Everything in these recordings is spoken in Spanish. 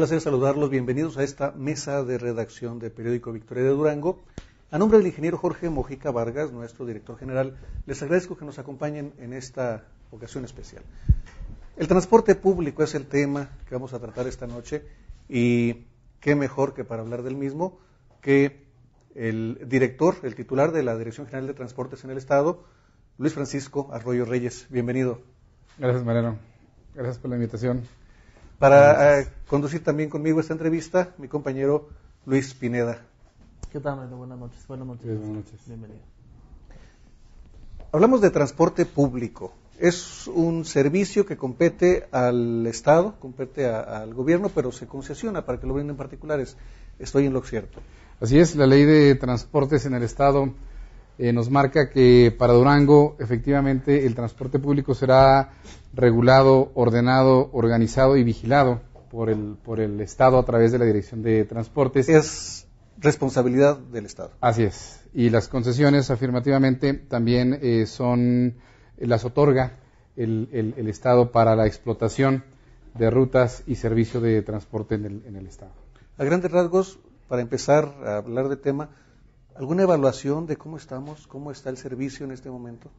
placer saludarlos. Bienvenidos a esta mesa de redacción de Periódico Victoria de Durango. A nombre del ingeniero Jorge Mojica Vargas, nuestro director general, les agradezco que nos acompañen en esta ocasión especial. El transporte público es el tema que vamos a tratar esta noche y qué mejor que para hablar del mismo que el director, el titular de la Dirección General de Transportes en el Estado, Luis Francisco Arroyo Reyes. Bienvenido. Gracias, Mariano. Gracias por la invitación. Para eh, conducir también conmigo esta entrevista, mi compañero Luis Pineda. ¿Qué tal, Mario? Buenas noches. Buenas noches. Buenas noches. Bienvenido. Hablamos de transporte público. Es un servicio que compete al Estado, compete al gobierno, pero se concesiona para que lo en particulares. Estoy en lo cierto. Así es, la ley de transportes en el Estado eh, nos marca que para Durango efectivamente el transporte público será regulado, ordenado, organizado y vigilado por el, por el Estado a través de la Dirección de Transportes. Es responsabilidad del Estado. Así es. Y las concesiones afirmativamente también eh, son, eh, las otorga el, el, Estado para la explotación de rutas y servicio de transporte en el, en el Estado. A grandes rasgos, para empezar a hablar de tema, ¿Alguna evaluación de cómo estamos, cómo está el servicio en este momento?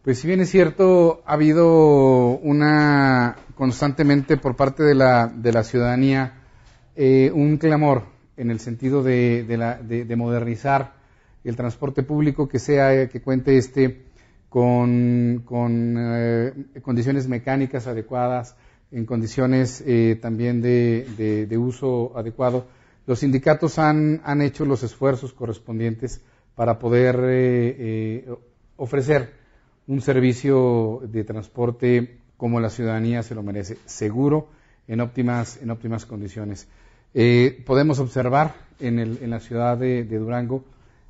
Pues si bien es cierto, ha habido una constantemente por parte de la, de la ciudadanía eh, un clamor en el sentido de, modernizar el transporte público que sea que cuente este con, eh, condiciones mecánicas adecuadas, en condiciones eh, también de, uso adecuado los sindicatos han, hecho los esfuerzos correspondientes para poder eh, eh, ofrecer un servicio de transporte como la ciudadanía se lo merece, seguro, en óptimas, en óptimas condiciones. Eh, podemos observar en, el, en, la ciudad de, Durango,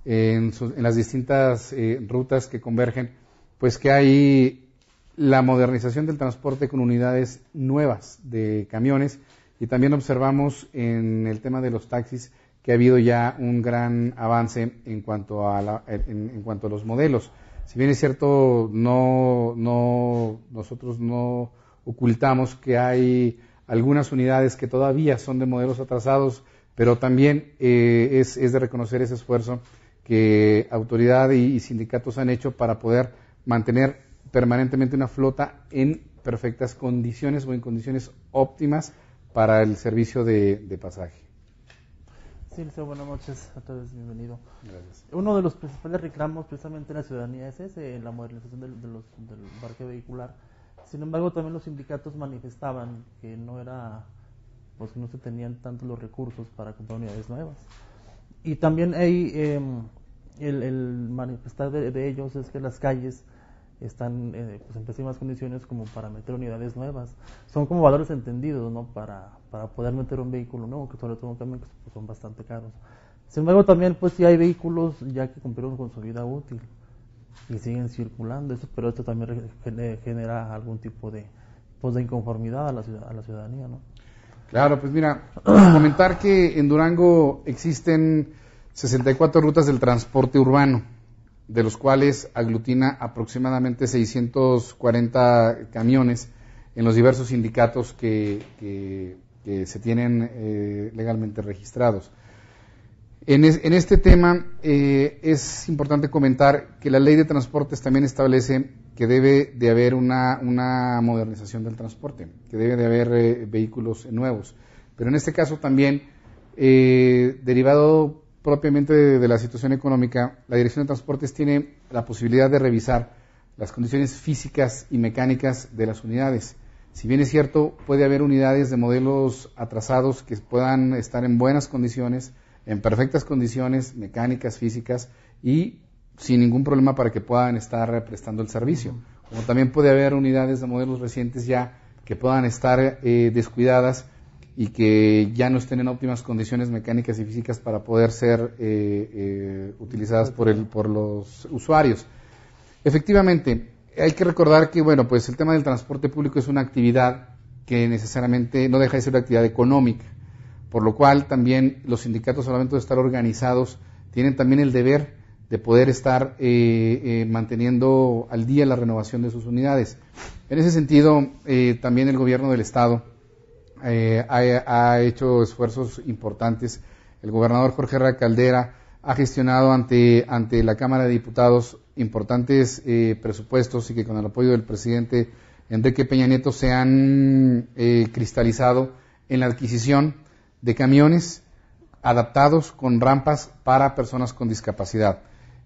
en, en, las distintas rutas que convergen, pues que hay la modernización del transporte con unidades nuevas de camiones y también observamos en el tema de los taxis que ha habido ya un gran avance en cuanto a, en, cuanto a los modelos. Si bien es cierto, no, no, nosotros no ocultamos que hay algunas unidades que todavía son de modelos atrasados, pero también eh, es, de reconocer ese esfuerzo que autoridad y sindicatos han hecho para poder mantener permanentemente una flota en perfectas condiciones o en condiciones óptimas para el servicio de, pasaje. Sí, buenas noches a todos, bienvenido. Gracias. Uno de los principales reclamos precisamente de la ciudadanía es ese, la modernización del, de parque vehicular. Sin embargo, también los sindicatos manifestaban que no era, pues no se tenían tantos los recursos para comprar unidades nuevas. Y también hay, em, el, manifestar de ellos es que las calles están eh, pues en pésimas condiciones como para meter unidades nuevas. Son como valores entendidos ¿no? para, poder meter un vehículo nuevo, que sobre todo también son bastante caros. Sin embargo, también pues sí hay vehículos ya que cumplieron con su vida útil y siguen circulando, eso, pero esto también genera algún tipo de, pues, de inconformidad a la, ciudad, a la ciudadanía. ¿no? Claro, pues mira, comentar que en Durango existen 64 rutas del transporte urbano de los cuales aglutina aproximadamente 640 camiones en los diversos sindicatos que, se tienen eh, legalmente registrados. En, este tema eh, es importante comentar que la ley de transportes también establece que debe de haber una, modernización del transporte, que debe de haber eh, vehículos nuevos. Pero en este caso también, derivado propiamente de, la situación económica, la Dirección de Transportes tiene la posibilidad de revisar las condiciones físicas y mecánicas de las unidades. Si bien es cierto, puede haber unidades de modelos atrasados que puedan estar en buenas condiciones, en perfectas condiciones mecánicas, físicas y sin ningún problema para que puedan estar prestando el servicio. Como también puede haber unidades de modelos recientes ya que puedan estar eh, descuidadas y que ya no estén en óptimas condiciones mecánicas y físicas para poder ser eh, eh, utilizadas por, el, por los usuarios. Efectivamente, hay que recordar que, bueno, pues el tema del transporte público es una actividad que necesariamente no deja de ser una actividad económica, por lo cual también los sindicatos, al momento de estar organizados, tienen también el deber de poder estar eh, manteniendo al día la renovación de sus unidades. En ese sentido, también el gobierno del Estado eh, ha, hecho esfuerzos importantes. El gobernador Jorge Ra Caldera ha gestionado ante, ante la Cámara de Diputados importantes eh, presupuestos y que con el apoyo del presidente Enrique Peña Nieto se han eh, cristalizado en la adquisición de camiones adaptados con rampas para personas con discapacidad.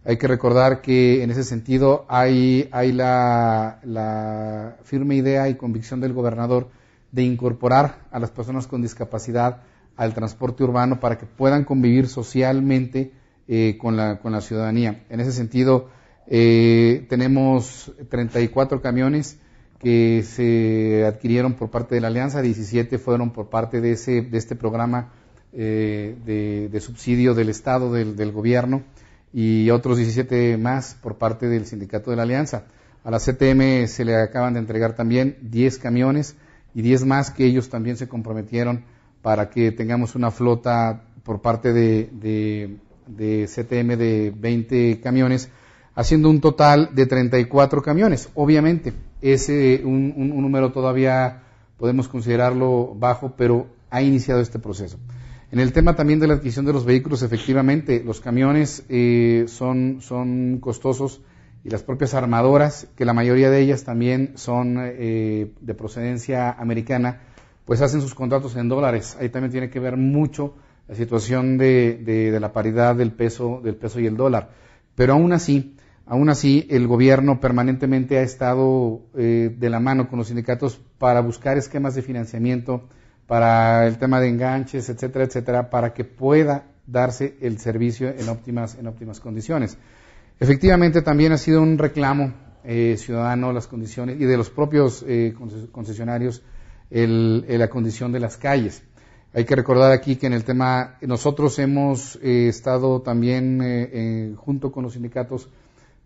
Hay que recordar que en ese sentido hay, hay la firme idea y convicción del gobernador de incorporar a las personas con discapacidad al transporte urbano para que puedan convivir socialmente eh, con, la, con, la, ciudadanía. En ese sentido, eh, tenemos 34 camiones que se adquirieron por parte de la Alianza, 17 fueron por parte de, ese, de este programa eh, de, subsidio del Estado, del, del, gobierno, y otros 17 más por parte del Sindicato de la Alianza. A la CTM se le acaban de entregar también 10 camiones, y 10 más que ellos también se comprometieron para que tengamos una flota por parte de, de, CTM de 20 camiones, haciendo un total de 34 camiones. Obviamente, es un, un, número todavía podemos considerarlo bajo, pero ha iniciado este proceso. En el tema también de la adquisición de los vehículos, efectivamente, los camiones eh, son, son costosos y las propias armadoras, que la mayoría de ellas también son eh, de procedencia americana, pues hacen sus contratos en dólares. Ahí también tiene que ver mucho la situación de, la paridad del peso, del peso y el dólar. Pero aún así, aún así, el gobierno permanentemente ha estado eh, de la mano con los sindicatos para buscar esquemas de financiamiento, para el tema de enganches, etcétera, etcétera, para que pueda darse el servicio en óptimas, en óptimas condiciones. Efectivamente, también ha sido un reclamo eh, ciudadano las condiciones y de los propios eh, concesionarios el, eh, la condición de las calles. Hay que recordar aquí que en el tema nosotros hemos estado también junto con los sindicatos,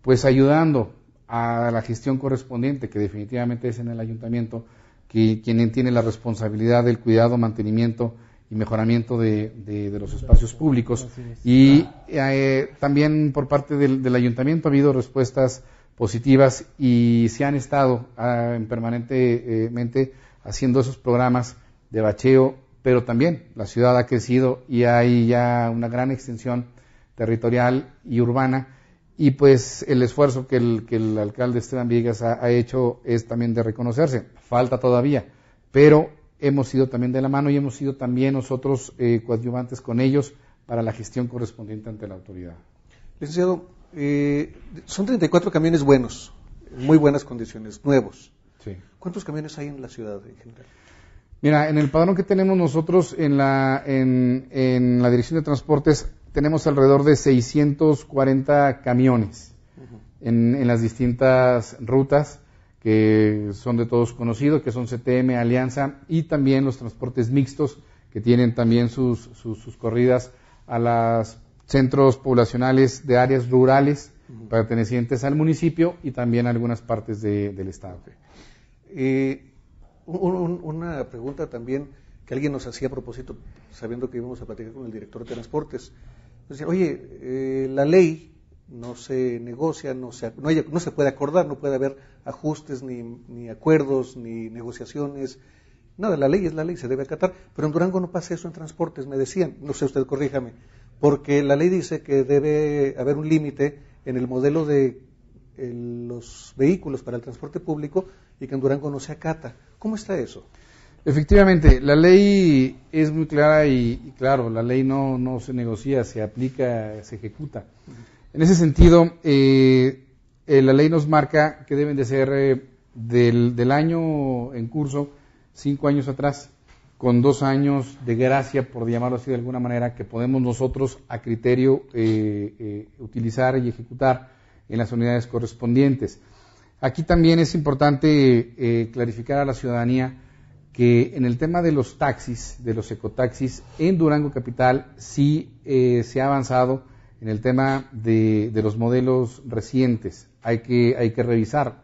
pues ayudando a la gestión correspondiente, que definitivamente es en el ayuntamiento, que, quien tiene la responsabilidad del cuidado, mantenimiento y mejoramiento de, los espacios públicos. Y eh, también por parte del, ayuntamiento ha habido respuestas positivas y se han estado eh, permanentemente haciendo esos programas de bacheo, pero también la ciudad ha crecido y hay ya una gran extensión territorial y urbana. Y pues el esfuerzo que el, que el alcalde Esteban Villegas ha, ha hecho es también de reconocerse. Falta todavía, pero hemos ido también de la mano y hemos sido también nosotros eh, coadyuvantes con ellos para la gestión correspondiente ante la autoridad. Licenciado, eh, son 34 camiones buenos, muy buenas condiciones, nuevos. ¿Cuántos camiones hay en la ciudad en general? Mira, en el padrón que tenemos nosotros en la, en, en la Dirección de Transportes tenemos alrededor de 640 camiones en, en, las distintas rutas que son de todos conocidos, que son CTM, Alianza y también los transportes mixtos que tienen también sus, corridas a los centros poblacionales de áreas rurales pertenecientes al municipio y también a algunas partes del Estado. Eh, una pregunta también que alguien nos hacía a propósito, sabiendo que íbamos a platicar con el director de transportes. oye, eh, la ley no se negocia, no se, no se puede acordar, no puede haber ajustes, ni, ni acuerdos, ni negociaciones. Nada, la ley es la ley, se debe acatar. Pero en Durango no pasa eso en transportes, me decían. No sé, usted corríjame. Porque la ley dice que debe haber un límite en el modelo de los vehículos para el transporte público y que en Durango no se acata. ¿Cómo está eso? Efectivamente, la ley es muy clara y, claro, la ley no, no, se negocia, se aplica, se ejecuta. En ese sentido, eh, eh, la ley nos marca que deben de ser eh, del, año en curso, cinco años atrás, con dos años de gracia, por llamarlo así de alguna manera, que podemos nosotros a criterio eh, utilizar y ejecutar en las unidades correspondientes. Aquí también es importante clarificar a la ciudadanía que en el tema de los taxis, de los ecotaxis, en Durango Capital sí se ha avanzado en el tema de los modelos recientes hay que, hay que revisar.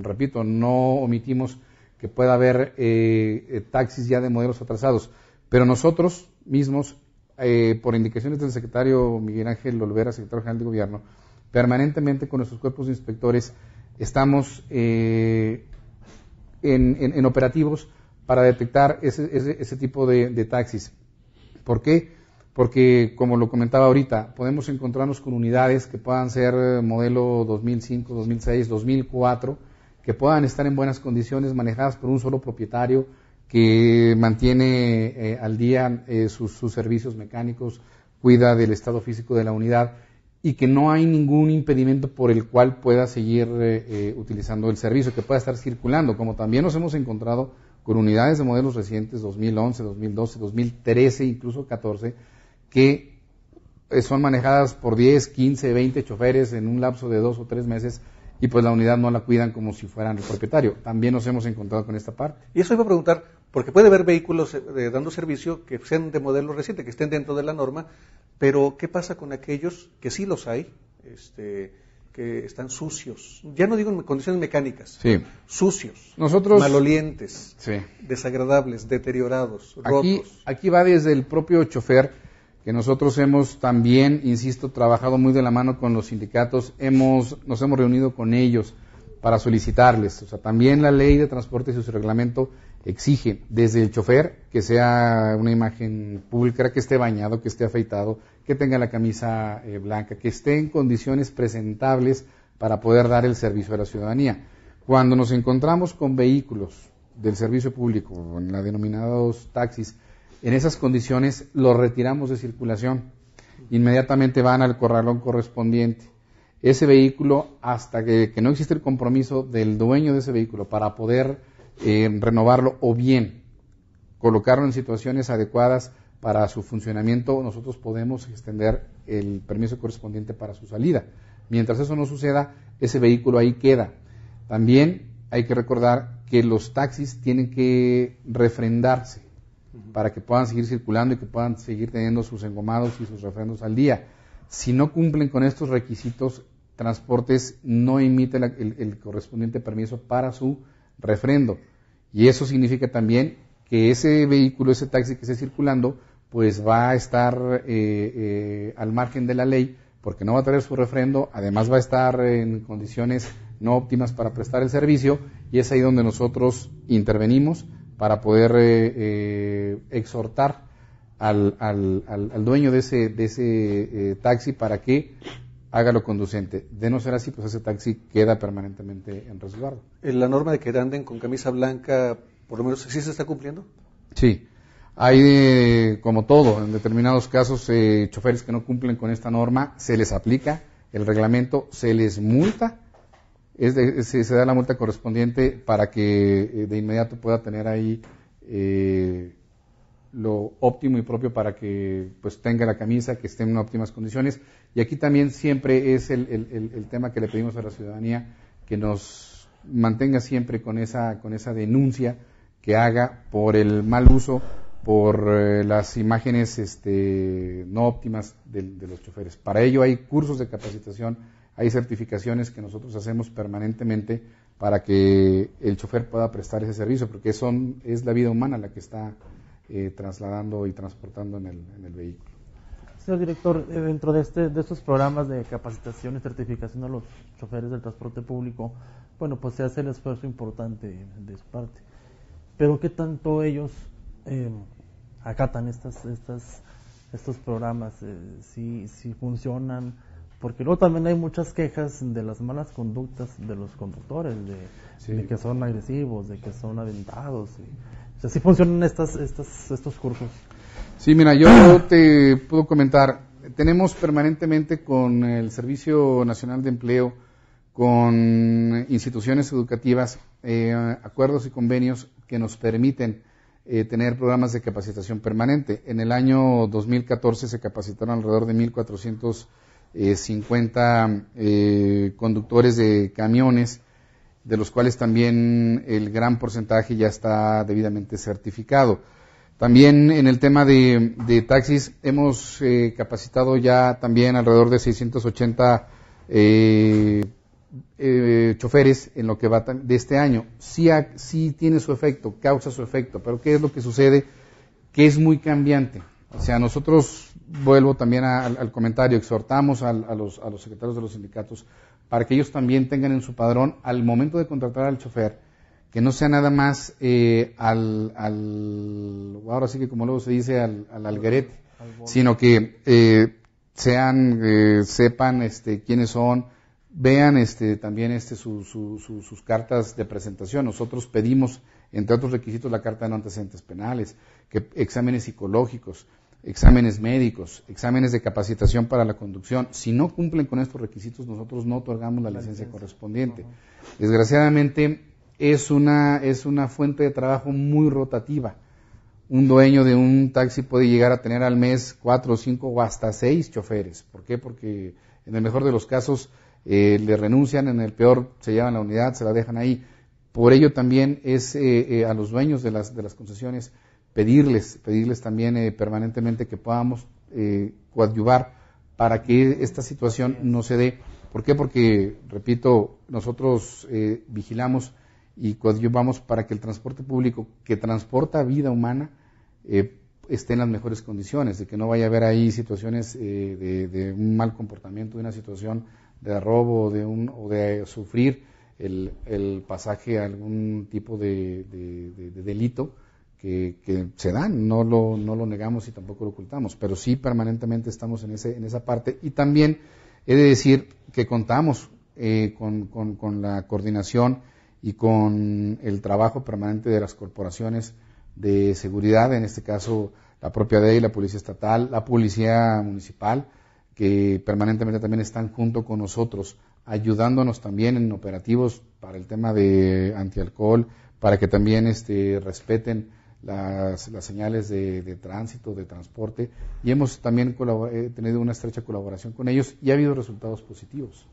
Repito, no omitimos que pueda haber eh, taxis ya de modelos atrasados, pero nosotros mismos, eh, por indicaciones del secretario Miguel Ángel Olvera, secretario general de Gobierno, permanentemente con nuestros cuerpos de inspectores estamos eh, en, operativos para detectar ese, ese, tipo de taxis. ¿Por qué? porque como lo comentaba ahorita, podemos encontrarnos con unidades que puedan ser eh, modelo 2005, 2006, 2004, que puedan estar en buenas condiciones, manejadas por un solo propietario que mantiene eh, al día eh, sus, servicios mecánicos, cuida del estado físico de la unidad y que no hay ningún impedimento por el cual pueda seguir utilizando el servicio, que pueda estar circulando, como también nos hemos encontrado con unidades de modelos recientes 2011, 2012, 2013, incluso 14, que eh, son manejadas por 10, 15, 20 choferes en un lapso de dos o tres meses y pues la unidad no la cuidan como si fueran el propietario. También nos hemos encontrado con esta parte. Y eso iba a preguntar, porque puede haber vehículos eh, dando servicio que sean de modelo reciente, que estén dentro de la norma, pero ¿qué pasa con aquellos que sí los hay, este, que están sucios? Ya no digo en condiciones mecánicas, sí. sucios, Nosotros, malolientes, sí. desagradables, deteriorados, rotos. aquí va desde el propio chofer que nosotros hemos también, insisto, trabajado muy de la mano con los sindicatos, hemos, nos hemos reunido con ellos para solicitarles. O sea, también la ley de transporte y su reglamento exige desde el chofer que sea una imagen pública, que esté bañado, que esté afeitado, que tenga la camisa eh, blanca, que esté en condiciones presentables para poder dar el servicio a la ciudadanía. Cuando nos encontramos con vehículos del servicio público, en la denominados taxis, en esas condiciones lo retiramos de circulación. Inmediatamente van al corralón correspondiente. Ese vehículo, hasta que, no existe el compromiso del dueño de ese vehículo para poder eh, renovarlo o bien colocarlo en situaciones adecuadas para su funcionamiento, nosotros podemos extender el permiso correspondiente para su salida. Mientras eso no suceda, ese vehículo ahí queda. También hay que recordar que los taxis tienen que refrendarse para que puedan seguir circulando y que puedan seguir teniendo sus engomados y sus refrendos al día. Si no cumplen con estos requisitos, Transportes no emite el, correspondiente permiso para su refrendo. Y eso significa también que ese vehículo, ese taxi que esté circulando, pues va a estar eh, eh, al margen de la ley porque no va a tener su refrendo, además va a estar en condiciones no óptimas para prestar el servicio y es ahí donde nosotros intervenimos para poder eh, eh, exhortar al, al, dueño de ese, de ese eh, taxi para que haga lo conducente. De no ser así, pues ese taxi queda permanentemente en resguardo. ¿La norma de que anden con camisa blanca, por lo menos, sí se está cumpliendo? Sí. Hay, como todo, en determinados casos, choferes que no cumplen con esta norma, se les aplica el reglamento, se les multa se, da la multa correspondiente para que eh, de inmediato pueda tener ahí eh, lo óptimo y propio para que pues tenga la camisa, que esté en óptimas condiciones. Y aquí también siempre es el, tema que le pedimos a la ciudadanía que nos mantenga siempre con esa, con esa denuncia que haga por el mal uso, por eh, las imágenes este, no óptimas de, de los choferes. Para ello hay cursos de capacitación hay certificaciones que nosotros hacemos permanentemente para que el chofer pueda prestar ese servicio, porque son, es la vida humana la que está eh, trasladando y transportando en el, en el vehículo. Señor director, eh, dentro de, este, de estos programas de capacitación y certificación a los choferes del transporte público, bueno, pues se hace el esfuerzo importante de su parte. Pero ¿qué tanto ellos em, acatan estas, estas, estos programas? si, eh, si funcionan, porque luego también hay muchas quejas de las malas conductas de los conductores, de, que son agresivos, de que son aventados. Y, funcionan estas, estas, estos cursos. Sí, mira, yo te puedo comentar, tenemos permanentemente con el Servicio Nacional de Empleo, con instituciones educativas, eh, acuerdos y convenios que nos permiten eh, tener programas de capacitación permanente. En el año 2014 se capacitaron alrededor de 1.400 50 eh, eh, conductores de camiones, de los cuales también el gran porcentaje ya está debidamente certificado. También en el tema de, taxis hemos eh, capacitado ya también alrededor de 680 choferes en lo que va de este año. sí tiene su efecto, causa su efecto, pero ¿qué es lo que sucede? Que es muy cambiante. O sea, nosotros, vuelvo también al, comentario, exhortamos a, los, secretarios de los sindicatos para que ellos también tengan en su padrón, al momento de contratar al chofer, que no sea nada más eh, al, ahora sí que como luego se dice, al, alguerete, sino que eh, sean, eh, sepan este, quiénes son, vean este, también este, sus cartas de presentación. Nosotros pedimos, entre otros requisitos, la carta de no antecedentes penales, que exámenes psicológicos, exámenes médicos, exámenes de capacitación para la conducción. Si no cumplen con estos requisitos, nosotros no otorgamos la, licencia, correspondiente. Desgraciadamente, es una, es una fuente de trabajo muy rotativa. Un dueño de un taxi puede llegar a tener al mes cuatro, cinco o hasta seis choferes. ¿Por qué? Porque en el mejor de los casos eh, le renuncian, en el peor se llevan la unidad, se la dejan ahí. Por ello también es eh, eh, a los dueños de las, de las concesiones pedirles, pedirles también eh, permanentemente que podamos eh, coadyuvar para que esta situación no se dé. ¿Por qué? Porque, repito, nosotros eh, vigilamos y coadyuvamos para que el transporte público que transporta vida humana esté en las mejores condiciones, de que no vaya a haber ahí situaciones de, un mal comportamiento, de una situación de robo de un, o de sufrir el, el pasaje a algún tipo de, de delito que, se dan, no lo, no lo negamos y tampoco lo ocultamos, pero sí permanentemente estamos en, ese, en esa parte y también he de decir que contamos eh, con, la coordinación y con el trabajo permanente de las corporaciones de seguridad, en este caso la propia DEI, la Policía Estatal, la Policía Municipal, que permanentemente también están junto con nosotros, ayudándonos también en operativos para el tema de antialcohol, para que también este, respeten las, señales de, de, tránsito, de transporte, y hemos también eh, tenido una estrecha colaboración con ellos y ha habido resultados positivos.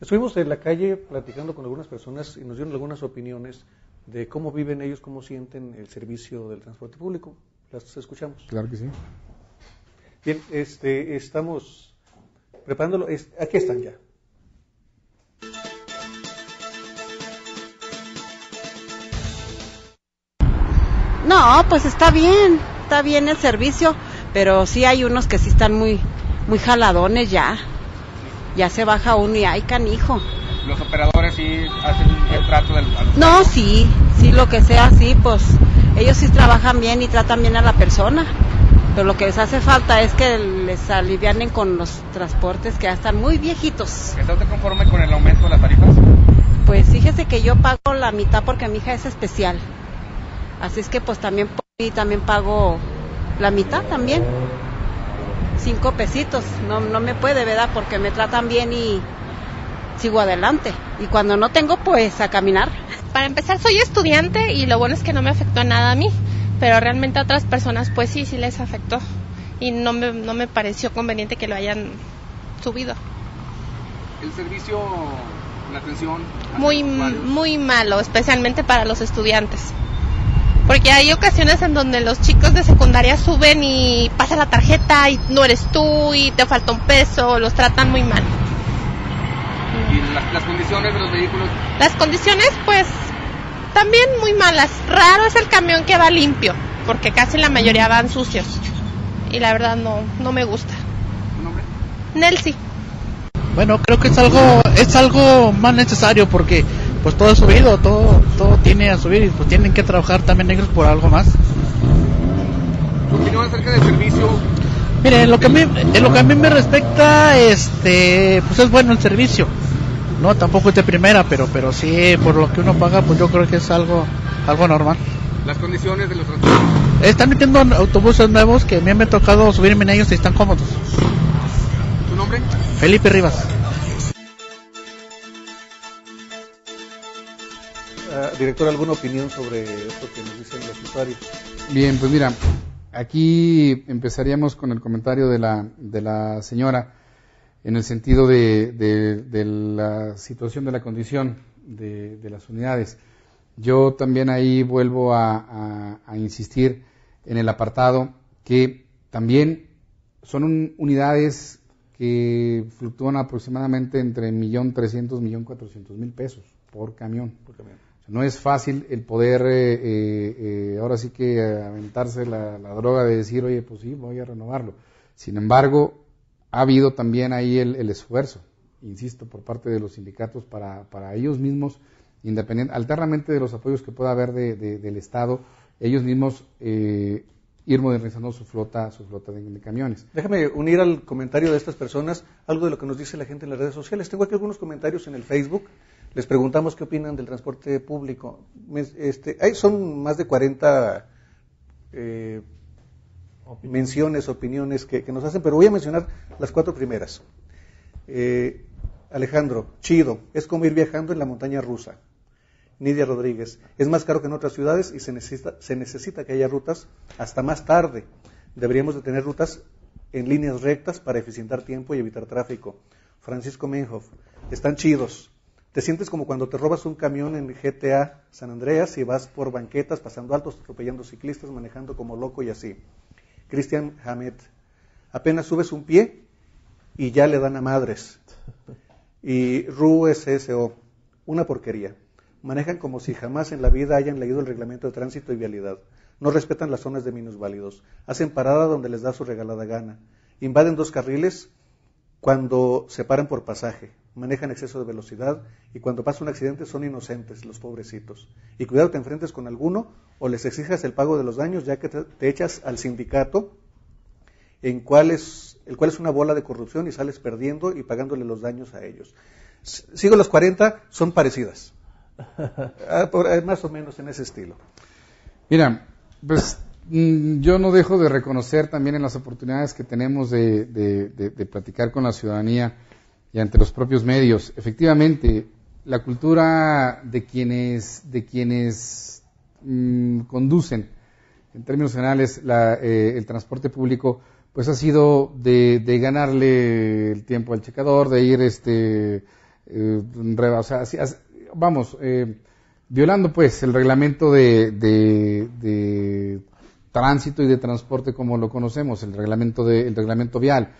Estuvimos en la calle platicando con algunas personas y nos dieron algunas opiniones de cómo viven ellos, cómo sienten el servicio del transporte público. Las escuchamos. Claro que sí. Bien, este, estamos preparándolo. aquí están ya. No, pues está bien, está bien el servicio, pero sí hay unos que sí están muy, muy jaladones ya. Ya se baja uno y hay canijo. Los operadores sí hacen el trato del. No, sí, sí, lo que sea, sí, pues ellos sí trabajan bien y tratan bien a la persona. Pero lo que les hace falta es que les alivianen con los transportes que ya están muy viejitos. ¿Está usted conforme con el aumento de las tarifas? Pues fíjese que yo pago la mitad porque mi hija es especial. Así es que pues también también pago la mitad también. Cinco pesitos, no, no me puede, ¿verdad? Porque me tratan bien y sigo adelante. Y cuando no tengo, pues a caminar. Para empezar, soy estudiante y lo bueno es que no me afectó nada a mí, pero realmente a otras personas, pues sí, sí les afectó. Y no me, no me pareció conveniente que lo hayan subido. El servicio, la atención. Muy, muy malo, especialmente para los estudiantes. Porque hay ocasiones en donde los chicos de secundaria suben y pasa la tarjeta y no eres tú y te falta un peso, los tratan muy mal. ¿Y las, condiciones de los vehículos? Las condiciones pues también muy malas. Raro es el camión que va limpio, porque casi la mayoría van sucios. Y la verdad no, no me gusta. ¿Tu nombre? Nelsi. Bueno, creo que es algo, es algo más necesario porque pues todo ha subido, todo, todo tiene a subir y pues tienen que trabajar también negros por algo más. Continúa acerca del servicio. Mire, lo que a mí, en lo que a mí me respecta, este, pues es bueno el servicio. No, tampoco es de primera, pero, pero sí, por lo que uno paga, pues yo creo que es algo, algo normal. Las condiciones de los autobuses? Están metiendo autobuses nuevos que a mí me ha tocado subirme en ellos y están cómodos. ¿Tu nombre? Felipe Rivas. director, ¿alguna opinión sobre esto que nos dicen los usuarios? Bien, pues mira, aquí empezaríamos con el comentario de la, de la señora en el sentido de, de, la situación de la condición de, las unidades. Yo también ahí vuelvo a, insistir en el apartado que también son unidades que fluctúan aproximadamente entre millón y 1.400.000 pesos por camión. Por camión. No es fácil el poder, eh, eh, eh, ahora sí que aventarse la, droga de decir, oye, pues sí, voy a renovarlo. Sin embargo, ha habido también ahí el, esfuerzo, insisto, por parte de los sindicatos para, para ellos mismos, independientemente, alternamente de los apoyos que pueda haber del Estado, ellos mismos eh, ir modernizando su flota, su flota de, de, camiones. Déjame unir al comentario de estas personas algo de lo que nos dice la gente en las redes sociales. Tengo aquí algunos comentarios en el Facebook les preguntamos qué opinan del transporte público. Este, hay, son más de 40 eh, menciones, opiniones que, nos hacen, pero voy a mencionar las cuatro primeras. Eh, Alejandro, chido, es como ir viajando en la montaña rusa. Nidia Rodríguez, es más caro que en otras ciudades y se necesita, se necesita que haya rutas hasta más tarde. Deberíamos de tener rutas en líneas rectas para eficientar tiempo y evitar tráfico. Francisco Menhoff, están chidos. Te sientes como cuando te robas un camión en GTA San Andreas y vas por banquetas, pasando altos, atropellando ciclistas, manejando como loco y así. Christian Hamet. Apenas subes un pie y ya le dan a madres. Y RU SSO. Una porquería. Manejan como si jamás en la vida hayan leído el reglamento de tránsito y vialidad. No respetan las zonas de minusválidos. Hacen parada donde les da su regalada gana. Invaden dos carriles cuando se paran por pasaje manejan exceso de velocidad y cuando pasa un accidente son inocentes los pobrecitos. Y cuidado te enfrentes con alguno o les exijas el pago de los daños ya que te echas al sindicato en el cual es una bola de corrupción y sales perdiendo y pagándole los daños a ellos. Sigo los 40, son parecidas. Ah, eh, más o menos en ese estilo. Mira, pues mm, yo no dejo de reconocer también en las oportunidades que tenemos de platicar con la ciudadanía y ante los propios medios. Efectivamente, la cultura de quienes, de quienes mm, conducen, en términos generales, eh, el transporte público, pues ha sido de, ganarle el tiempo al checador, de ir, este, eh, vamos, eh, violando pues el reglamento de, tránsito y de transporte como lo conocemos, el reglamento, de, el reglamento vial.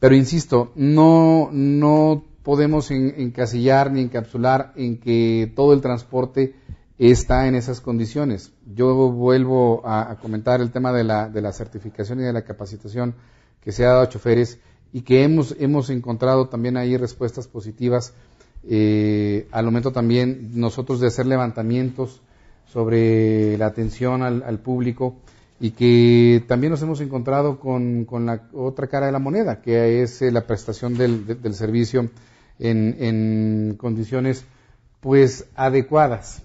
Pero insisto, no, no podemos encasillar ni encapsular en que todo el transporte está en esas condiciones. Yo vuelvo a, comentar el tema de la, de la, certificación y de la capacitación que se ha dado a choferes y que hemos, hemos encontrado también ahí respuestas positivas eh, al momento también nosotros de hacer levantamientos sobre la atención al público y que también nos hemos encontrado con, la otra cara de la moneda, que es eh, la prestación del, servicio en, condiciones pues adecuadas.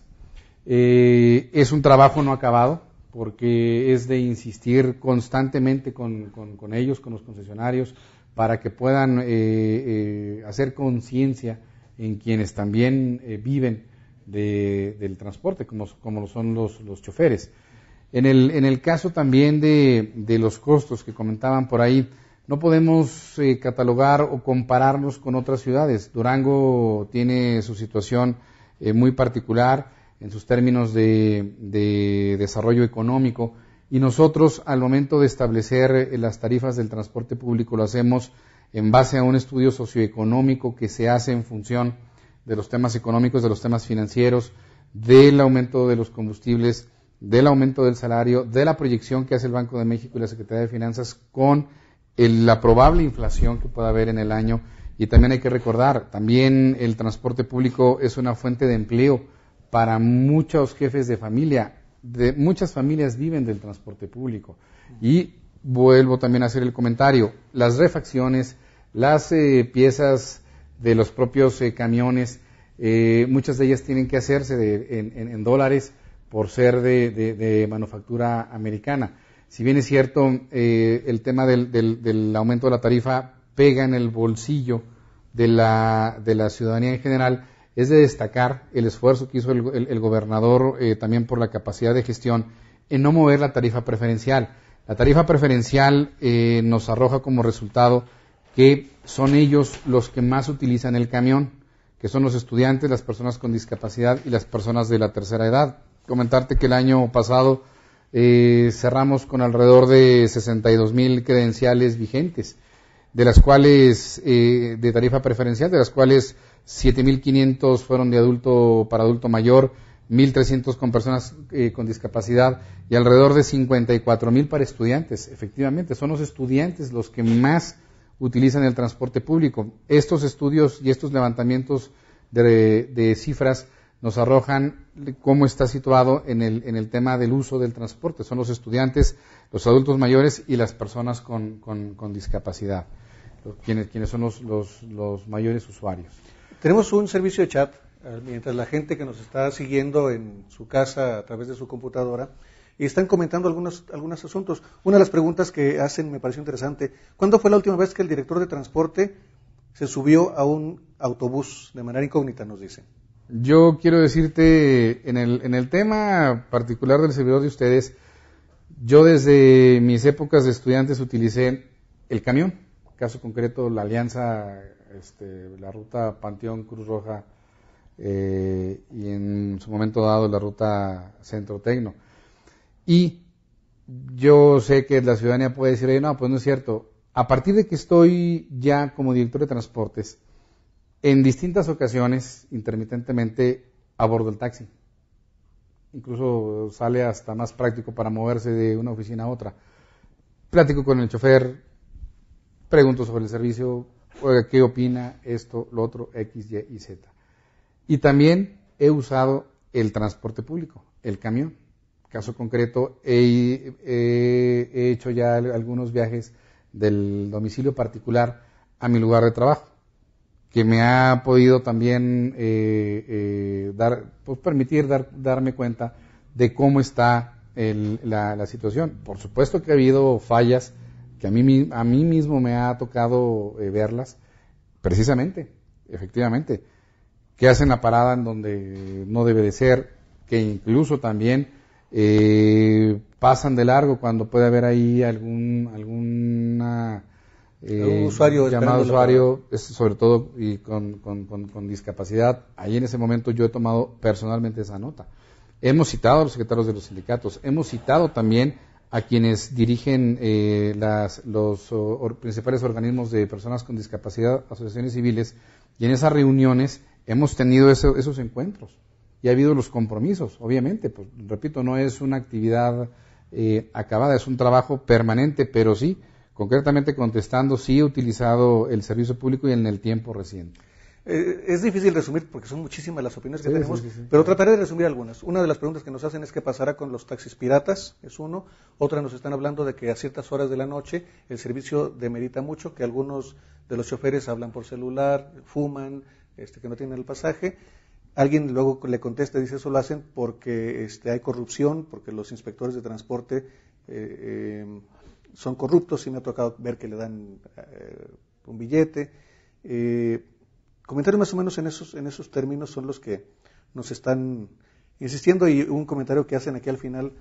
Eh, es un trabajo no acabado, porque es de insistir constantemente con, ellos, con los concesionarios, para que puedan eh, hacer conciencia en quienes también viven del transporte, como, lo son los choferes. En el, en el caso también de, los costos que comentaban por ahí, no podemos eh, catalogar o compararlos con otras ciudades. Durango tiene su situación eh, muy particular en sus términos de, de, desarrollo económico y nosotros al momento de establecer eh, las tarifas del transporte público lo hacemos en base a un estudio socioeconómico que se hace en función de los temas económicos, de los temas financieros, del aumento de los combustibles del aumento del salario, de la proyección que hace el Banco de México y la Secretaría de Finanzas con la probable inflación que pueda haber en el año. Y también hay que recordar, también el transporte público es una fuente de empleo para muchos jefes de familia. De, muchas familias viven del transporte público. Y vuelvo también a hacer el comentario, las refacciones, las eh, piezas de los propios eh, camiones, eh, muchas de ellas tienen que hacerse en dólares por ser de, manufactura americana. Si bien es cierto, eh, el tema del, aumento de la tarifa pega en el bolsillo de la, ciudadanía en general, es de destacar el esfuerzo que hizo el, gobernador eh, también por la capacidad de gestión en no mover la tarifa preferencial. La tarifa preferencial eh, nos arroja como resultado que son ellos los que más utilizan el camión, que son los estudiantes, las personas con discapacidad y las personas de la tercera edad comentarte que el año pasado eh, cerramos con alrededor de 62 mil credenciales vigentes, de las cuales, eh, de tarifa preferencial, de las cuales 7.500 fueron de adulto para adulto mayor, 1.300 con personas eh, con discapacidad y alrededor de 54 mil para estudiantes. Efectivamente, son los estudiantes los que más utilizan el transporte público. Estos estudios y estos levantamientos de, de cifras nos arrojan cómo está situado en el, en el tema del uso del transporte. Son los estudiantes, los adultos mayores y las personas con, discapacidad, quienes, son los, los, mayores usuarios. Tenemos un servicio de chat, eh, mientras la gente que nos está siguiendo en su casa a través de su computadora, y están comentando algunos, algunos asuntos. Una de las preguntas que hacen me pareció interesante. ¿Cuándo fue la última vez que el director de transporte se subió a un autobús de manera incógnita, nos dicen? Yo quiero decirte, en el, en el tema particular del servidor de ustedes, yo desde mis épocas de estudiantes utilicé el camión, caso concreto la alianza, este, la ruta Panteón Cruz Roja eh, y en su momento dado la ruta Centro Tecno. Y yo sé que la ciudadanía puede decir, no, pues no es cierto. A partir de que estoy ya como director de transportes, en distintas ocasiones, intermitentemente, abordo el taxi. Incluso sale hasta más práctico para moverse de una oficina a otra. Platico con el chofer, pregunto sobre el servicio, qué opina esto, lo otro, X, Y y Z. Y también he usado el transporte público, el camión. Caso concreto, he hecho ya algunos viajes del domicilio particular a mi lugar de trabajo que me ha podido también eh, eh, dar, pues, permitir darme cuenta de cómo está la, situación. Por supuesto que ha habido fallas que a mí, a mí mismo me ha tocado eh, verlas, precisamente, efectivamente, que hacen la parada en donde no debe de ser, que incluso también pasan de largo cuando puede haber ahí algún, alguna eh, usuario llamado usuario, sobre todo y con, discapacidad. Ahí en ese momento yo he tomado personalmente esa nota. Hemos citado a los secretarios de los sindicatos, hemos citado también a quienes dirigen eh, los principales organismos de personas con discapacidad, asociaciones civiles, y en esas reuniones hemos tenido esos encuentros y ha habido los compromisos, obviamente, pues, repito, no es una actividad eh, acabada, es un trabajo permanente, pero sí, concretamente contestando, sí he utilizado el servicio público y en el tiempo reciente. Eh, es difícil resumir porque son muchísimas las opiniones que tenemos, pero trataré de resumir algunas. Una de las preguntas que nos hacen es qué pasará con los taxis piratas, es uno. Otra nos están hablando de que a ciertas horas de la noche el servicio demerita mucho, que algunos de los choferes hablan por celular, fuman, este, que no tienen el pasaje. Alguien luego le contesta y dice eso lo hacen porque este, hay corrupción, porque los inspectores de transporte eh, em, son corruptos y me ha tocado ver que le dan eh, un billete. Eh, comentarios más o menos en esos, en esos términos son los que nos están insistiendo y un comentario que hacen aquí al final,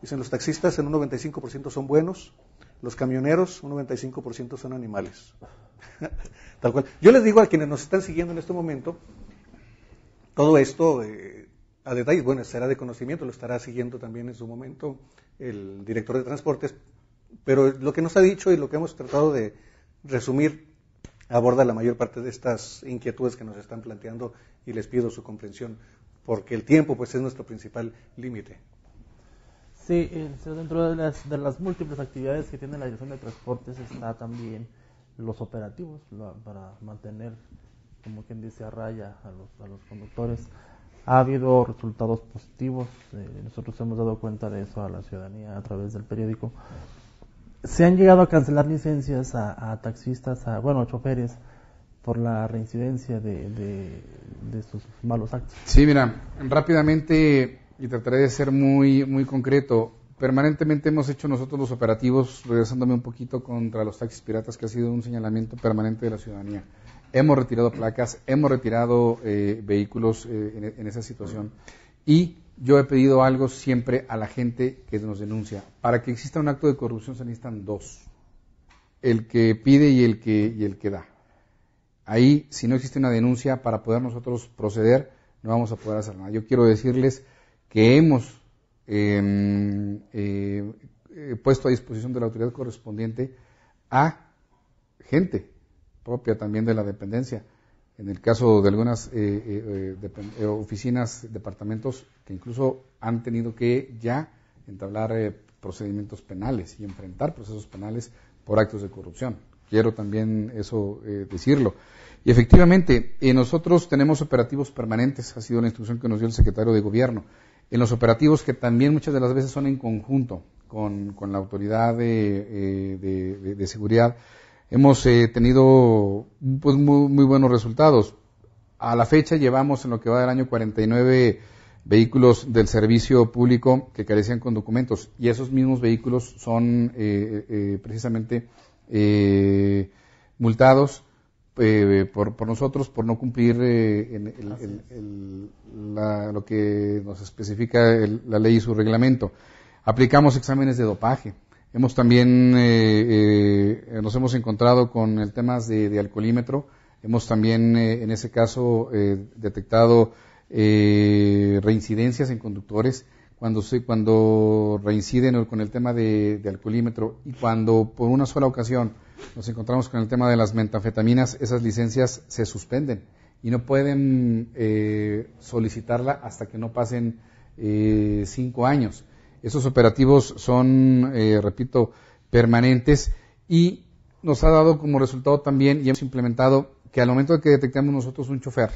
dicen los taxistas en un 95% son buenos, los camioneros un 95% son animales. Tal cual. Yo les digo a quienes nos están siguiendo en este momento, todo esto eh, a detalle, bueno, será de conocimiento, lo estará siguiendo también en su momento el director de transportes, pero lo que nos ha dicho y lo que hemos tratado de resumir aborda la mayor parte de estas inquietudes que nos están planteando y les pido su comprensión, porque el tiempo pues es nuestro principal límite. Sí, eh, dentro de las, múltiples actividades que tiene la Dirección de Transportes está también los operativos para mantener, como quien dice, a raya a los, a los conductores. Ha habido resultados positivos, eh, nosotros hemos dado cuenta de eso a la ciudadanía a través del periódico se han llegado a cancelar licencias a, taxistas, a, bueno, a choferes, por la reincidencia de, sus malos actos. Sí, mira, rápidamente, y trataré de ser muy, muy concreto, permanentemente hemos hecho nosotros los operativos, regresándome un poquito contra los taxis piratas, que ha sido un señalamiento permanente de la ciudadanía. Hemos retirado placas, hemos retirado eh, vehículos eh, en, en, esa situación. Y yo he pedido algo siempre a la gente que nos denuncia. Para que exista un acto de corrupción se necesitan dos. El que pide y el que, y el que da. Ahí, si no existe una denuncia, para poder nosotros proceder, no vamos a poder hacer nada. Yo quiero decirles que hemos em, eh, puesto a disposición de la autoridad correspondiente a gente propia también de la dependencia en el caso de algunas eh, eh, eh, oficinas, departamentos que incluso han tenido que ya entablar procedimientos penales y enfrentar procesos penales por actos de corrupción. Quiero también eso decirlo. Y efectivamente, nosotros tenemos operativos permanentes, ha sido la instrucción que nos dio el secretario de Gobierno, en los operativos que también muchas de las veces son en conjunto con, con la autoridad de, de seguridad hemos eh, tenido pues, muy, buenos resultados. A la fecha llevamos en lo que va del año 49 vehículos del servicio público que carecían con documentos y esos mismos vehículos son eh, eh, precisamente multados por, nosotros por no cumplir lo que nos especifica la ley y su reglamento. Aplicamos exámenes de dopaje Hemos también, eh, eh, nos hemos encontrado con el tema de, alcoholímetro. Hemos también, eh, en ese caso, detectado reincidencias en conductores cuando, se, cuando reinciden con el tema de, de, alcoholímetro y cuando por una sola ocasión nos encontramos con el tema de las metanfetaminas, esas licencias se suspenden y no pueden solicitarla hasta que no pasen cinco años. Esos operativos son, eh, repito, permanentes y nos ha dado como resultado también, y hemos implementado, que al momento de que detectamos nosotros un chofer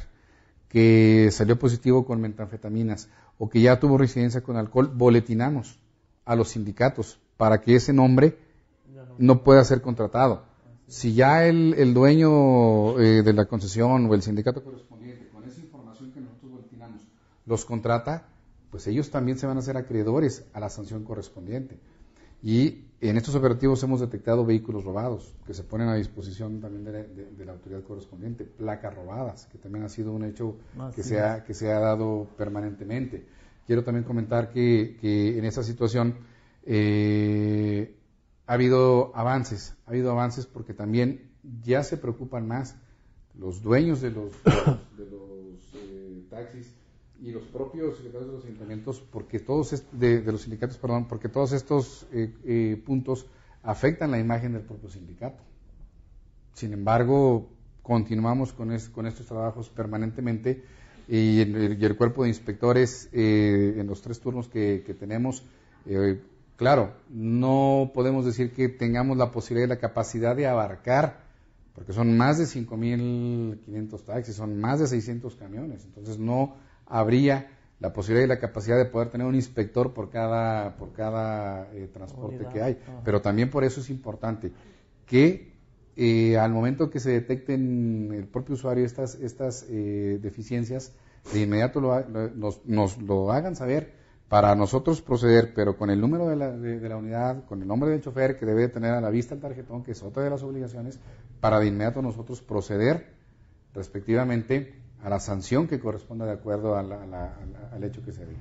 que salió positivo con metanfetaminas o que ya tuvo residencia con alcohol, boletinamos a los sindicatos para que ese nombre no pueda ser contratado. Si ya el, dueño eh, de la concesión o el sindicato correspondiente, con esa información que nosotros boletinamos, los contrata, pues ellos también se van a ser acreedores a la sanción correspondiente. Y en estos operativos hemos detectado vehículos robados, que se ponen a disposición también de, la autoridad correspondiente, placas robadas, que también ha sido un hecho que se, ha, que se ha dado permanentemente. Quiero también comentar que, en esa situación eh, ha habido avances, ha habido avances porque también ya se preocupan más los dueños de los, de eh, taxis y los propios secretarios de los porque todos de, los sindicatos, perdón, porque todos estos eh, eh, puntos afectan la imagen del propio sindicato. Sin embargo, continuamos con, es, con estos trabajos permanentemente y, el, cuerpo de inspectores eh, en los tres turnos que, que tenemos, claro, no podemos decir que tengamos la posibilidad y la capacidad de abarcar porque son más de 5.500 taxis, son más de 600 camiones, entonces no habría la posibilidad y la capacidad de poder tener un inspector por cada, por cada eh, transporte que hay. Pero también por eso es importante que eh, al momento que se detecten el propio usuario estas, estas eh, deficiencias, de inmediato lo, nos, lo hagan saber para nosotros proceder, pero con el número de la, de la unidad, con el nombre del chofer que debe tener a la vista el tarjetón, que es otra de las obligaciones, para de inmediato nosotros proceder respectivamente a la sanción que corresponda de acuerdo al hecho que se dio.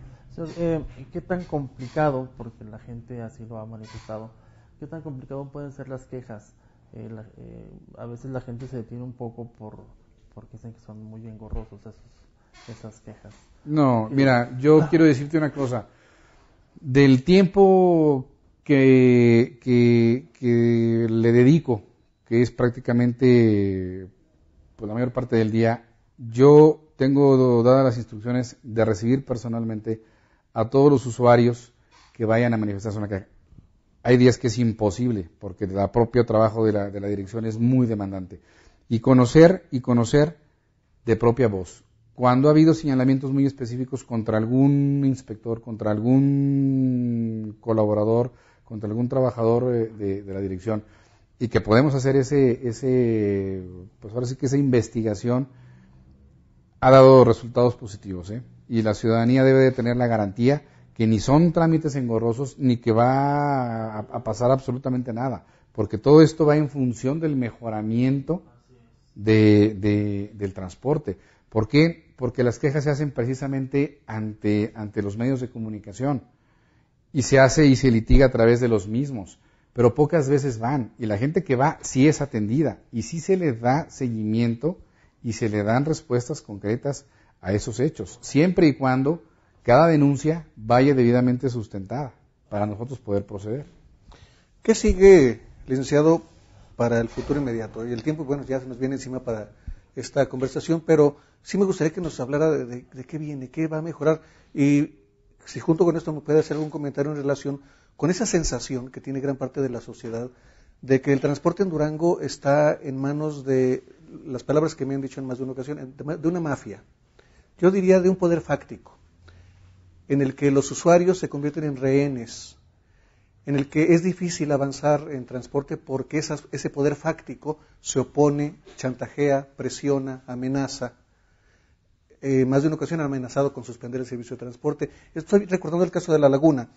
Eh, ¿Qué tan complicado, porque la gente así lo ha manifestado, qué tan complicado pueden ser las quejas? Eh, eh, a veces la gente se detiene un poco por porque dicen que son muy engorrosos esas quejas. No, mira, yo quiero decirte una cosa. Del tiempo que, le dedico, que es prácticamente pues, la mayor parte del día yo tengo dadas las instrucciones de recibir personalmente a todos los usuarios que vayan a manifestarse en la Hay días que es imposible, porque el propio trabajo de la, de la dirección es muy demandante. Y conocer y conocer de propia voz. Cuando ha habido señalamientos muy específicos contra algún inspector, contra algún colaborador, contra algún trabajador eh, de, de la dirección, y que podemos hacer ese, ese, pues ahora sí que esa investigación ha dado resultados positivos. ¿eh? Y la ciudadanía debe de tener la garantía que ni son trámites engorrosos ni que va a, pasar absolutamente nada, porque todo esto va en función del mejoramiento del transporte. ¿Por qué? Porque las quejas se hacen precisamente ante, ante los medios de comunicación y se hace y se litiga a través de los mismos, pero pocas veces van y la gente que va sí es atendida y sí se le da seguimiento y se le dan respuestas concretas a esos hechos, siempre y cuando cada denuncia vaya debidamente sustentada para nosotros poder proceder. ¿Qué sigue, licenciado, para el futuro inmediato? Y el tiempo, bueno, ya se nos viene encima para esta conversación, pero sí me gustaría que nos hablara de, de, qué viene, qué va a mejorar y si junto con esto me puede hacer algún comentario en relación con esa sensación que tiene gran parte de la sociedad de que el transporte en Durango está en manos de las palabras que me han dicho en más de una ocasión, de una mafia. Yo diría de un poder fáctico, en el que los usuarios se convierten en rehenes, en el que es difícil avanzar en transporte porque ese poder fáctico se opone, chantajea, presiona, amenaza. Eh, más de una ocasión amenazado con suspender el servicio de transporte. Estoy recordando el caso de La Laguna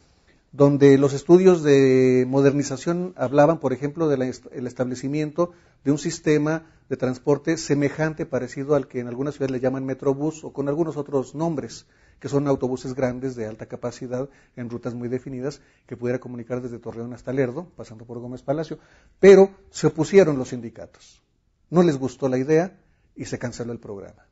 donde los estudios de modernización hablaban, por ejemplo, del establecimiento de un sistema de transporte semejante, parecido al que en algunas ciudades le llaman metrobús o con algunos otros nombres, que son autobuses grandes de alta capacidad en rutas muy definidas que pudiera comunicar desde Torreón hasta Lerdo, pasando por Gómez Palacio. Pero se opusieron los sindicatos. No les gustó la idea y se canceló el programa.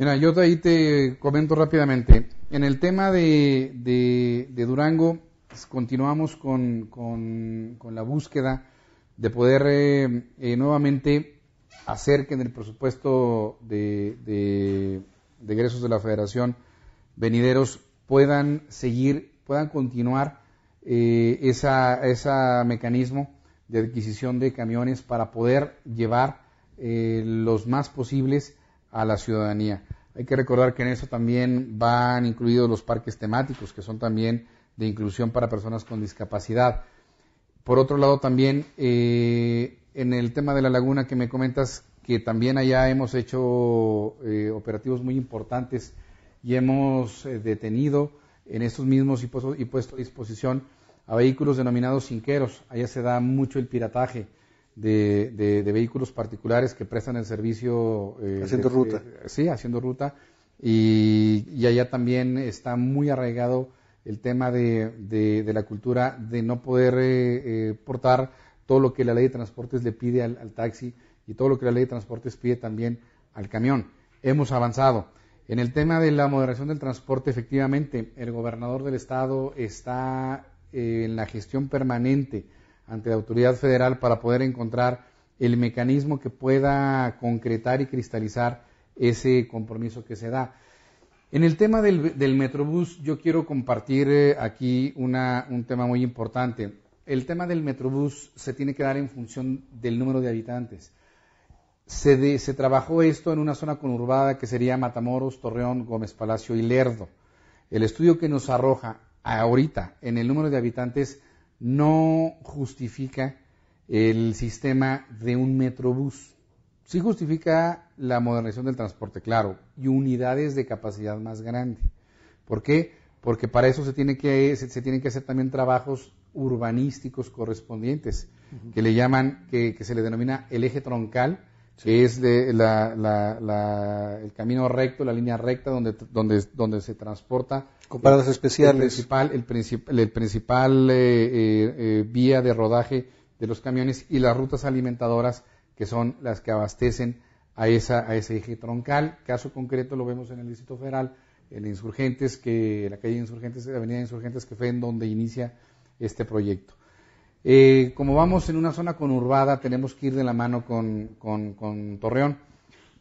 Mira, yo ahí te comento rápidamente. En el tema de, Durango, pues, continuamos con, la búsqueda de poder eh, eh, nuevamente hacer que en el presupuesto de, de, de egresos de la Federación venideros puedan seguir, puedan continuar eh, ese mecanismo de adquisición de camiones para poder llevar eh, los más posibles a la ciudadanía. Hay que recordar que en eso también van incluidos los parques temáticos, que son también de inclusión para personas con discapacidad. Por otro lado, también eh, en el tema de la laguna que me comentas, que también allá hemos hecho eh, operativos muy importantes y hemos eh, detenido en estos mismos y puesto, y puesto a disposición a vehículos denominados sinqueros. Allá se da mucho el pirataje de, vehículos particulares que prestan el servicio. Eh, haciendo ruta. sí, haciendo ruta. Y, y, allá también está muy arraigado el tema de, la cultura de no poder eh, eh, portar todo lo que la ley de transportes le pide al, al taxi y todo lo que la ley de transportes pide también al camión. Hemos avanzado. En el tema de la moderación del transporte, efectivamente, el gobernador del estado está en la gestión permanente ante la autoridad federal para poder encontrar el mecanismo que pueda concretar y cristalizar ese compromiso que se da. En el tema del, Metrobús, yo quiero compartir eh, aquí un tema muy importante. El tema del Metrobús se tiene que dar en función del número de habitantes. Se, se trabajó esto en una zona conurbada que sería Matamoros, Torreón, Gómez Palacio y Lerdo. El estudio que nos arroja ahorita en el número de habitantes no justifica el sistema de un metrobús. Sí justifica la modernización del transporte, claro, y unidades de capacidad más grande. ¿Por qué? Porque para eso se, tiene que, se, tienen que hacer también trabajos urbanísticos correspondientes, que le llaman, que, se le denomina el eje troncal, que es de el camino recto, la línea recta donde, donde, donde se transporta Comparadas especiales. El principal, eh, eh, eh, vía de rodaje de los camiones y las rutas alimentadoras que son las que abastecen a, esa, a ese eje troncal. Caso concreto lo vemos en el Distrito Federal, en Insurgentes, que la calle Insurgentes, la avenida Insurgentes, que fue en donde inicia este proyecto. como vamos en una zona conurbada, tenemos que ir de la mano con, Torreón.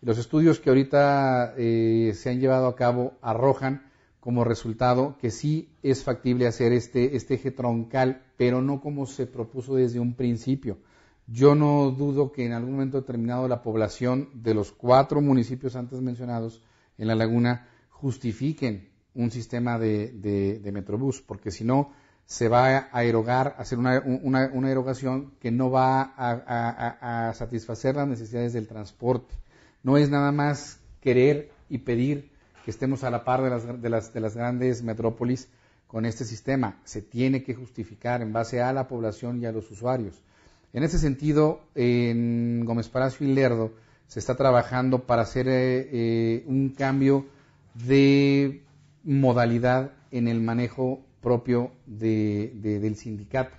Los estudios que ahorita se han llevado a cabo arrojan como resultado que sí es factible hacer este, este eje troncal, pero no como se propuso desde un principio. Yo no dudo que en algún momento determinado la población de los cuatro municipios antes mencionados en la laguna justifiquen un sistema de, Metrobús, porque si no, se va a erogar, hacer una, una, erogación que no va a, satisfacer las necesidades del transporte. No es nada más querer y pedir que estemos a la par de las, de las, grandes metrópolis con este sistema. Se tiene que justificar en base a la población y a los usuarios. En ese sentido, en Gómez Palacio y Lerdo se está trabajando para hacer eh, eh, un cambio de modalidad en el manejo propio del sindicato.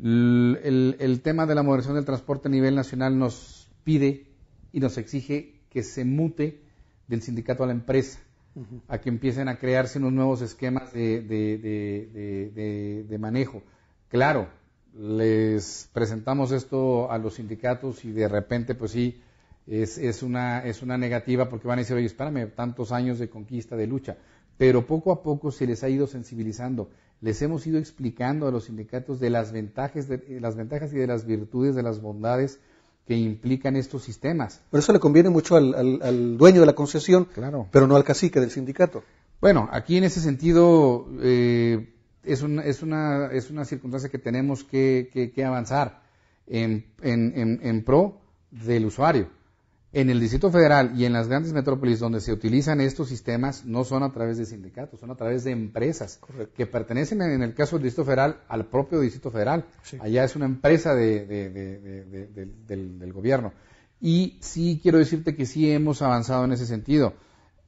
El, tema de la moderación del transporte a nivel nacional nos pide y nos exige que se mute del sindicato a la empresa, a que empiecen a crearse unos nuevos esquemas de, de, manejo. Claro, les presentamos esto a los sindicatos y de repente, pues sí, es, es, una, es una negativa porque van a decir, oye, espérame, tantos años de conquista, de lucha. Pero poco a poco se les ha ido sensibilizando. Les hemos ido explicando a los sindicatos de las ventajas, de, las ventajas y de las virtudes, de las bondades que implican estos sistemas. Por eso le conviene mucho al, al, dueño de la concesión, claro. pero no al cacique del sindicato. Bueno, aquí en ese sentido eh, es, es, una, es, una, circunstancia que tenemos que, avanzar en, en, pro del usuario. En el Distrito Federal y en las grandes metrópolis donde se utilizan estos sistemas no son a través de sindicatos, son a través de empresas que pertenecen, en el caso del Distrito Federal, al propio Distrito Federal. Allá es una empresa del, gobierno. Y sí quiero decirte que sí hemos avanzado en ese sentido.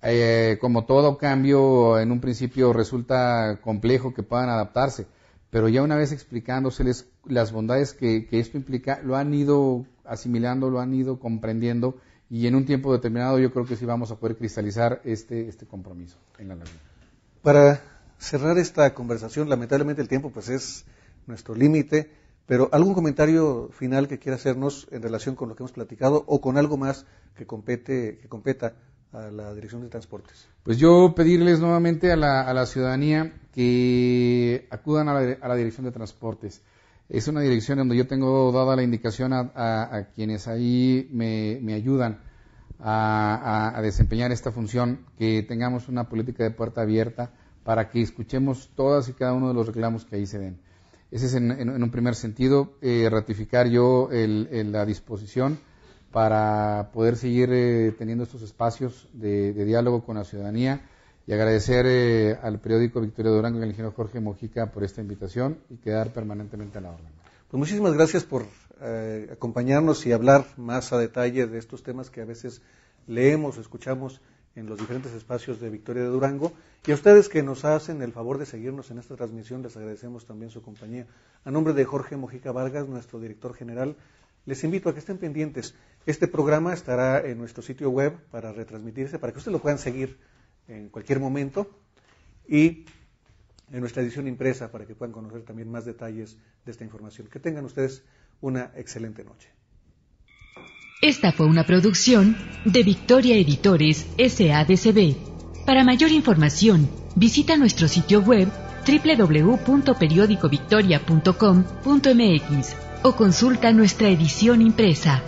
Eh, como todo cambio, en un principio resulta complejo que puedan adaptarse, pero ya una vez explicándoseles las bondades que esto implica, lo han ido asimilando, lo han ido comprendiendo y en un tiempo determinado yo creo que sí vamos a poder cristalizar este, este compromiso en la Para cerrar esta conversación, lamentablemente el tiempo pues es nuestro límite, pero algún comentario final que quiera hacernos en relación con lo que hemos platicado o con algo más que compete, que competa a la Dirección de Transportes. Pues yo pedirles nuevamente a la, a la ciudadanía que acudan a la Dirección de Transportes es una dirección donde yo tengo dada la indicación a, quienes ahí me, ayudan a, desempeñar esta función, que tengamos una política de puerta abierta para que escuchemos todas y cada uno de los reclamos que ahí se den. Ese es en, un primer sentido, eh, ratificar yo la disposición para poder seguir eh, teniendo estos espacios de diálogo con la ciudadanía y agradecer eh, al periódico Victoria Durango y al ingeniero Jorge Mojica por esta invitación y quedar permanentemente a la orden. Pues muchísimas gracias por eh, acompañarnos y hablar más a detalle de estos temas que a veces leemos o escuchamos en los diferentes espacios de Victoria de Durango. Y a ustedes que nos hacen el favor de seguirnos en esta transmisión, les agradecemos también su compañía. A nombre de Jorge Mojica Vargas, nuestro director general, les invito a que estén pendientes. Este programa estará en nuestro sitio web para retransmitirse, para que ustedes lo puedan seguir en cualquier momento y en nuestra edición impresa para que puedan conocer también más detalles de esta información. Que tengan ustedes una excelente noche. Esta fue una producción de Victoria Editores SADCB. Para mayor información, visita nuestro sitio web www.periodicovictoria.com.mx o consulta nuestra edición impresa.